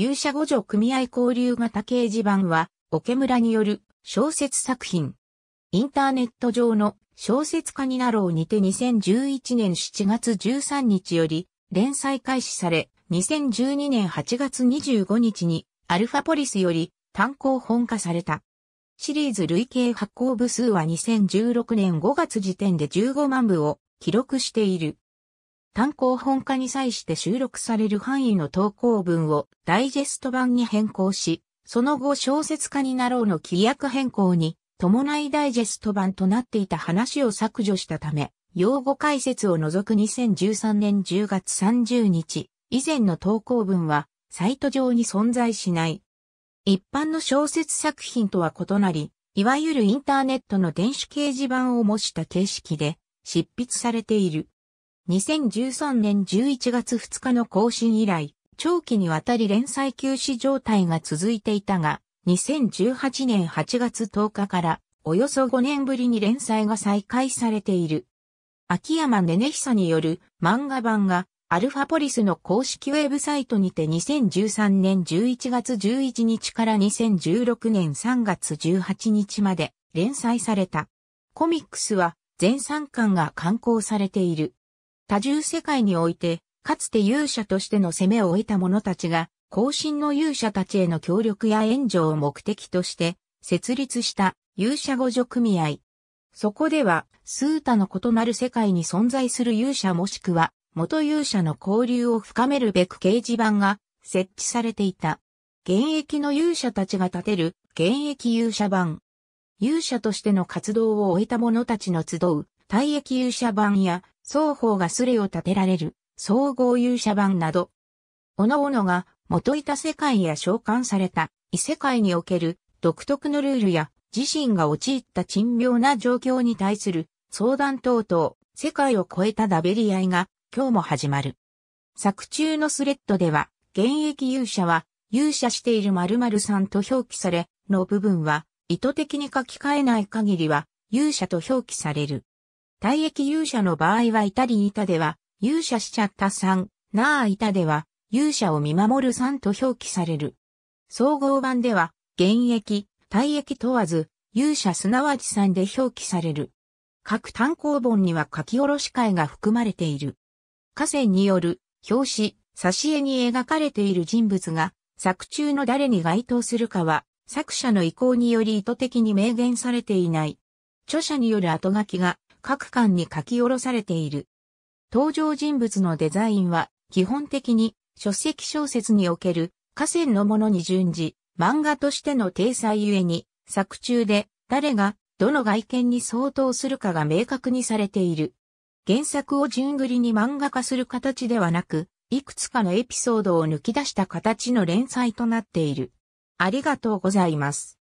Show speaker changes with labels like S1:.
S1: 勇者五条組合交流型掲示板は、桶村による小説作品。インターネット上の小説家になろうにて2011年7月13日より連載開始され、2012年8月25日にアルファポリスより単行本化された。シリーズ累計発行部数は2016年5月時点で15万部を記録している。単行本化に際して収録される範囲の投稿文をダイジェスト版に変更し、その後小説家になろうの規約変更に伴いダイジェスト版となっていた話を削除したため、用語解説を除く2013年10月30日、以前の投稿文はサイト上に存在しない。一般の小説作品とは異なり、いわゆるインターネットの電子掲示板を模した形式で執筆されている。2013年11月2日の更新以来、長期にわたり連載休止状態が続いていたが、2018年8月10日からおよそ5年ぶりに連載が再開されている。秋山ねねひさによる漫画版がアルファポリスの公式ウェブサイトにて2013年11月11日から2016年3月18日まで連載された。コミックスは全3巻が刊行されている。多重世界において、かつて勇者としての攻めを得た者たちが、後進の勇者たちへの協力や援助を目的として、設立した勇者互助組合。そこでは、数多の異なる世界に存在する勇者もしくは、元勇者の交流を深めるべく掲示板が設置されていた。現役の勇者たちが立てる現役勇者版。勇者としての活動を終えた者たちの集う退役勇者版や双方がスレを立てられる、総合勇者版など、各々が元いた世界や召喚された異世界における独特のルールや自身が陥った珍妙な状況に対する相談等々、世界を超えたダベリ合いが今日も始まる。作中のスレッドでは、現役勇者は勇者している〇〇さんと表記され、の部分は意図的に書き換えない限りは勇者と表記される。退役勇者の場合はいたりいたでは、勇者しちゃったさん、なあいたでは、勇者を見守るさんと表記される。総合版では、現役、退役問わず、勇者すなわちさんで表記される。各単行本には書き下ろし会が含まれている。河川による、表紙、挿絵に描かれている人物が、作中の誰に該当するかは、作者の意向により意図的に明言されていない。著者による後書きが各巻に書き下ろされている。登場人物のデザインは基本的に書籍小説における河川のものに準じ、漫画としての体裁ゆえに作中で誰がどの外見に相当するかが明確にされている。原作を順繰りに漫画化する形ではなく、いくつかのエピソードを抜き出した形の連載となっている。ありがとうございます。